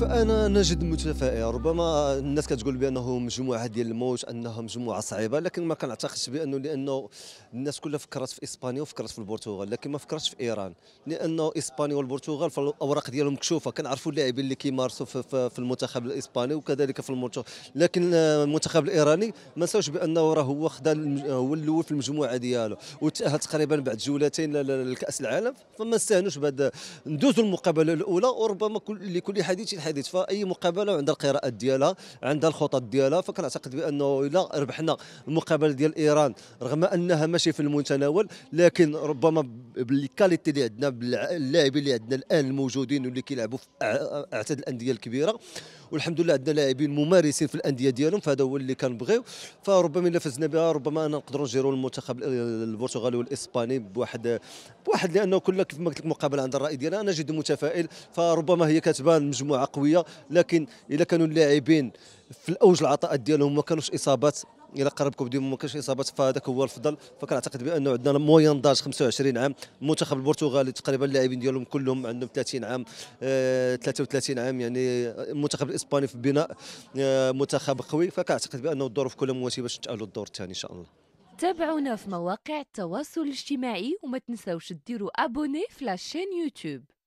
فانا نجد متفائل ربما الناس كتقول بانه مجموعه ديال الموج انها مجموعه صعيبه لكن ما كنعتقدش بانه لانه الناس كلها فكرت في اسبانيا وفكرت في البرتغال لكن ما فكرتش في ايران لانه اسبانيا والبرتغال فالاوراق ديالهم مكشوفه كنعرفوا اللاعبين اللي كيمارسوا في, في المنتخب الاسباني وكذلك في المنتخب لكن المنتخب الايراني ما نساوش بانه راه هو خدا هو الاول في المجموعه ديالو وتاهل تقريبا بعد جولتين لكاس العالم فما نستاهلوش بهذا ندوزوا المقابله الاولى وربما كل لكل حديث الحديث فاي مقابله عندها القراءات ديالها عندها الخطط ديالها فكنعتقد بانه الا ربحنا المقابله ديال ايران رغم انها ماشي في المتناول لكن ربما بالكاليتي اللي عندنا باللاعبين اللي عندنا الان الموجودين واللي كيلعبوا في اعتاد الانديه الكبيره والحمد لله عندنا لاعبين ممارسين في الانديه ديالهم فهذا هو اللي كنبغيو فربما الا فزنا بها ربما انا نقدروا نجيروا المنتخب البرتغالي والاسباني بواحد بواحد لانه كل كيف ما قلت لك المقابله عند الراي ديالها انا جد متفائل فربما هي كتبان مجموعه قويه لكن الا كانوا اللاعبين في الاوج العطاء ديالهم ما كانوش اصابات الى قرب كوب ديما ما كانش اصابات فهذاك هو الافضل فكنعتقد بانه عندنا مويان داج 25 عام المنتخب البرتغالي تقريبا اللاعبين ديالهم كلهم عندهم 30 عام آه 33 عام يعني المنتخب الاسباني في بناء آه منتخب قوي فكنعتقد بانه الظروف كلها مواتيه باش نتاهلوا الدور الثاني ان شاء الله تابعونا في مواقع التواصل الاجتماعي وما تنساوش ديروا ابوني في لاشين يوتيوب